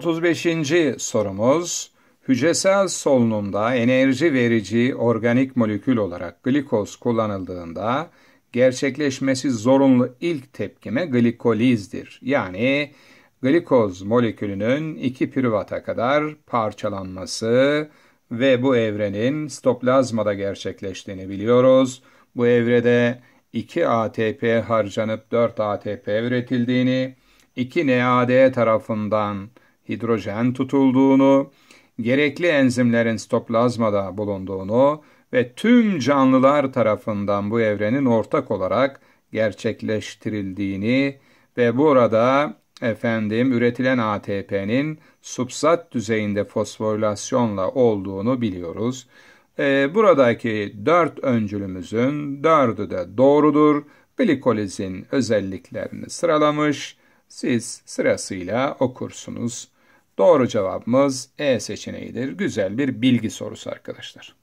35. sorumuz Hücresel solunumda enerji verici organik molekül olarak glikoz kullanıldığında gerçekleşmesi zorunlu ilk tepkime glikolizdir. Yani glikoz molekülünün 2 piruvata kadar parçalanması ve bu evrenin stoplazmada gerçekleştiğini biliyoruz. Bu evrede 2 ATP harcanıp 4 ATP üretildiğini, 2 NAD tarafından hidrojen tutulduğunu, gerekli enzimlerin stoplazmada bulunduğunu ve tüm canlılar tarafından bu evrenin ortak olarak gerçekleştirildiğini ve burada efendim üretilen ATP'nin subsat düzeyinde fosforilasyonla olduğunu biliyoruz. E, buradaki dört öncülümüzün dördü de doğrudur. Glikolizin özelliklerini sıralamış. Siz sırasıyla okursunuz. Doğru cevabımız E seçeneğidir. Güzel bir bilgi sorusu arkadaşlar.